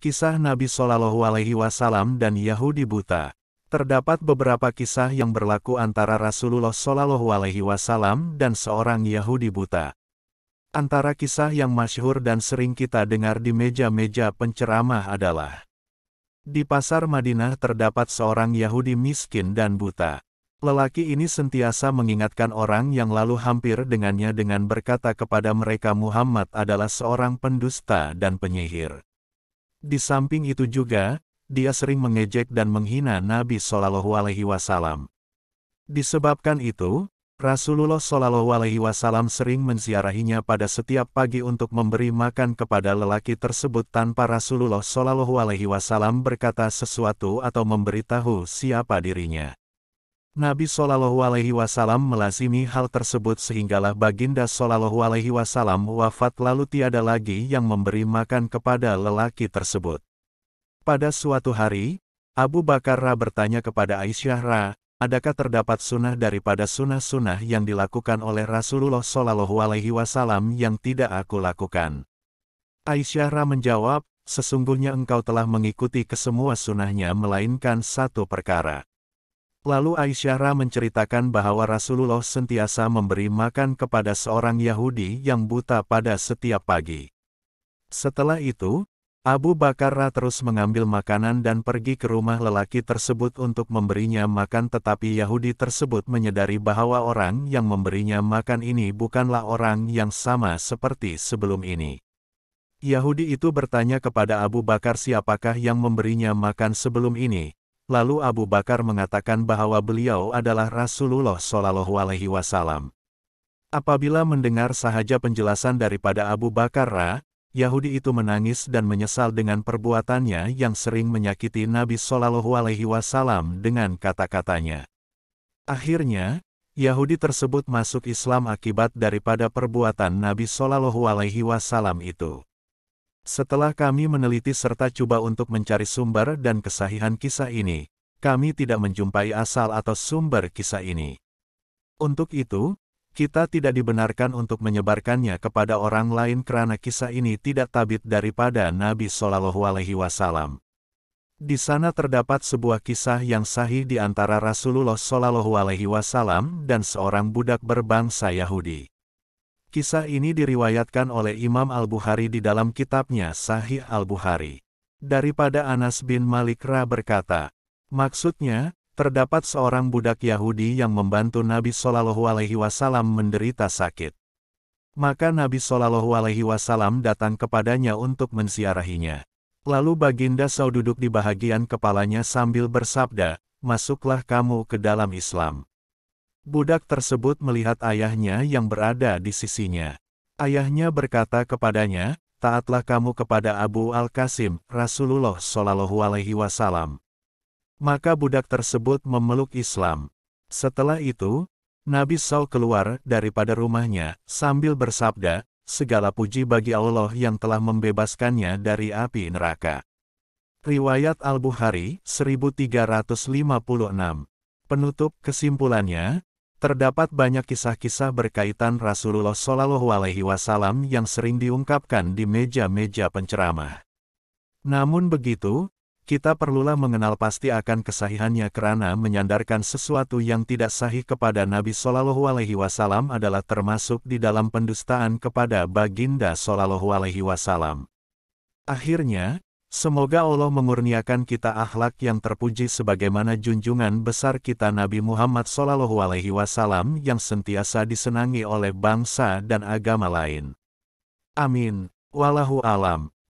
Kisah Nabi Shallallahu Alaihi Wasallam dan Yahudi buta. Terdapat beberapa kisah yang berlaku antara Rasulullah Shallallahu Alaihi Wasallam dan seorang Yahudi buta. Antara kisah yang masyhur dan sering kita dengar di meja-meja penceramah adalah di pasar Madinah terdapat seorang Yahudi miskin dan buta. Lelaki ini sentiasa mengingatkan orang yang lalu hampir dengannya dengan berkata kepada mereka Muhammad adalah seorang pendusta dan penyihir. Di samping itu juga, dia sering mengejek dan menghina Nabi Shallallahu Alaihi Wasallam. Disebabkan itu, Rasulullah Shallallahu Alaihi Wasallam sering menziarahinya pada setiap pagi untuk memberi makan kepada lelaki tersebut tanpa Rasulullah Shallallahu Alaihi Wasallam berkata sesuatu atau memberitahu siapa dirinya. Nabi Shallallahu Alaihi Wasallam melazimi hal tersebut sehinggalah baginda Shallallahu Alaihi Wasallam wafat lalu tiada lagi yang memberi makan kepada lelaki tersebut. Pada suatu hari, Abu Bakar Ra bertanya kepada Aisyah Ra, adakah terdapat sunnah daripada sunnah-sunnah yang dilakukan oleh Rasulullah Shallallahu Alaihi Wasallam yang tidak aku lakukan? Aisyah Ra menjawab, sesungguhnya engkau telah mengikuti kesemua sunnahnya melainkan satu perkara. Lalu Aisyah menceritakan bahwa Rasulullah sentiasa memberi makan kepada seorang Yahudi yang buta pada setiap pagi. Setelah itu, Abu Bakar terus mengambil makanan dan pergi ke rumah lelaki tersebut untuk memberinya makan tetapi Yahudi tersebut menyadari bahwa orang yang memberinya makan ini bukanlah orang yang sama seperti sebelum ini. Yahudi itu bertanya kepada Abu Bakar siapakah yang memberinya makan sebelum ini, Lalu Abu Bakar mengatakan bahwa beliau adalah Rasulullah Shallallahu Alaihi Wasallam. Apabila mendengar sahaja penjelasan daripada Abu Bakar Ra, Yahudi itu menangis dan menyesal dengan perbuatannya yang sering menyakiti Nabi Shallallahu Alaihi Wasallam dengan kata-katanya. Akhirnya, Yahudi tersebut masuk Islam akibat daripada perbuatan Nabi Shallallahu Alaihi Wasallam itu. Setelah kami meneliti serta coba untuk mencari sumber dan kesahihan kisah ini, kami tidak menjumpai asal atau sumber kisah ini. Untuk itu, kita tidak dibenarkan untuk menyebarkannya kepada orang lain karena kisah ini tidak tabit daripada Nabi Shallallahu Alaihi Wasallam. Di sana terdapat sebuah kisah yang sahih di antara Rasulullah Shallallahu Alaihi Wasallam dan seorang budak berbangsa Yahudi. Kisah ini diriwayatkan oleh Imam Al-Bukhari di dalam kitabnya Sahih Al-Bukhari. Daripada Anas bin Malik Ra berkata, maksudnya, terdapat seorang budak Yahudi yang membantu Nabi Shallallahu Alaihi Wasallam menderita sakit. Maka Nabi Shallallahu Alaihi Wasallam datang kepadanya untuk mensiarahinya. Lalu Baginda Sau duduk di bahagian kepalanya sambil bersabda, Masuklah kamu ke dalam Islam. Budak tersebut melihat ayahnya yang berada di sisinya. Ayahnya berkata kepadanya, taatlah kamu kepada Abu al kasim Rasulullah Shallallahu Alaihi Wasallam. Maka budak tersebut memeluk Islam. Setelah itu, Nabi Saul keluar daripada rumahnya sambil bersabda, segala puji bagi Allah yang telah membebaskannya dari api neraka. Riwayat Al-Bukhari 1356 Penutup kesimpulannya, Terdapat banyak kisah-kisah berkaitan Rasulullah Shallallahu Alaihi Wasallam yang sering diungkapkan di meja-meja penceramah. Namun begitu, kita perlulah mengenal pasti akan kesahihannya karena menyandarkan sesuatu yang tidak sahih kepada Nabi Shallallahu Alaihi Wasallam adalah termasuk di dalam pendustaan kepada baginda Shallallahu Alaihi Wasallam. Akhirnya, Semoga Allah mengurniakan kita akhlak yang terpuji sebagaimana junjungan besar kita Nabi Muhammad Shallallahu Alaihi Wasallam yang sentiasa disenangi oleh bangsa dan agama lain. Amin. Wallahu alam.